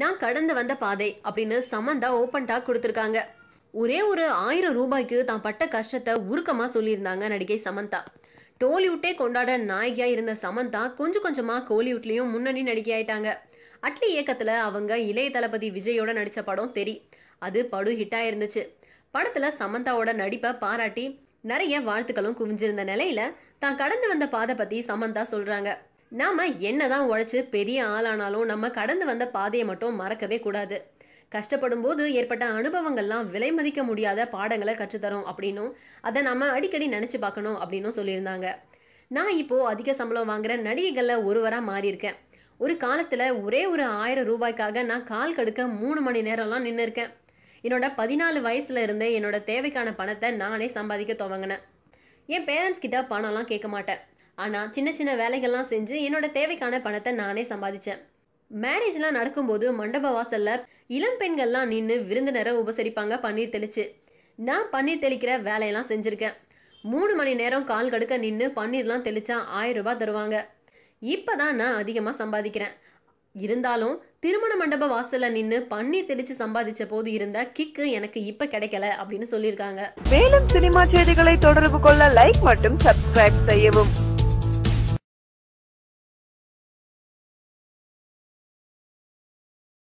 நான் கடந்து வந்த பாதை அப்படின்னு சமந்தா ஓப்பன் டாக் கொடுத்துருக்காங்க ஒரே ஒரு ஆயிரம் ரூபாய்க்கு தான் பட்ட கஷ்டத்தை உருக்கமாக சொல்லியிருந்தாங்க நடிகை சமந்தா டோலிவுட்டே கொண்டாட நாயகியாக இருந்த சமந்தா கொஞ்சம் கொஞ்சமாக கோலிவுட்லேயும் முன்னணி நடிகை ஆயிட்டாங்க அட்லி இயக்கத்தில் அவங்க இளைய தளபதி விஜயோட நடித்த படம் தெரி அது படு ஹிட்டாக இருந்துச்சு படத்தில் சமந்தாவோட நடிப்பை பாராட்டி நிறைய வாழ்த்துக்களும் குவிஞ்சிருந்த நிலையில தான் கடந்து வந்த பாதை பற்றி சமந்தா சொல்கிறாங்க நாம் என்னதான் உழைச்சி பெரிய ஆளானாலும் நம்ம கடந்து வந்த பாதையை மட்டும் மறக்கவே கூடாது கஷ்டப்படும் போது ஏற்பட்ட அனுபவங்கள்லாம் விலை மதிக்க முடியாத பாடங்களை கற்றுத்தரும் அப்படின்னும் அதை நம்ம அடிக்கடி நினச்சி பார்க்கணும் அப்படின்னும் சொல்லியிருந்தாங்க நான் இப்போது அதிக சம்பளம் வாங்குற நடிகைகளில் ஒருவராக மாறியிருக்கேன் ஒரு காலத்தில் ஒரே ஒரு ஆயிரம் ரூபாய்க்காக நான் கால் கடுக்க மூணு மணி நேரம்லாம் நின்று இருக்கேன் என்னோட பதினாலு வயசுல இருந்தே என்னோட தேவைக்கான பணத்தை நானே சம்பாதிக்க துவங்கினேன் என் பேரண்ட்ஸ் கிட்ட பணம்லாம் கேட்க மாட்டேன் ஆனால் சின்ன சின்ன வேலைகள்லாம் செஞ்சு என்னோட தேவைக்கான பணத்தை நானே சம்பாதிச்சேன் மேரேஜ்லாம் நடக்கும்போது மண்டப வாசலில் இளம் பெண்கள்லாம் நின்று விருந்தினரை உபசரிப்பாங்க பன்னீர் தெளிச்சு நான் பன்னீர் தெளிக்கிற வேலையெல்லாம் செஞ்சுருக்கேன் மூணு மணி நேரம் கால் கடுக்க நின்று பன்னீர்லாம் தெளிச்சா ஆயிரம் ரூபாய் தருவாங்க இப்போ தான் நான் அதிகமாக சம்பாதிக்கிறேன் இருந்தாலும் திருமண மண்டப வாசல்ல நின்று பன்னீர் தெளிச்சு சம்பாதிச்ச போது இருந்த கிக்கு எனக்கு இப்ப கிடைக்கல அப்படின்னு சொல்லியிருக்காங்க மேலும் சினிமா செய்திகளை தொடர்பு கொள்ள லைக் மற்றும் சப்ஸ்கிரைப் செய்யவும்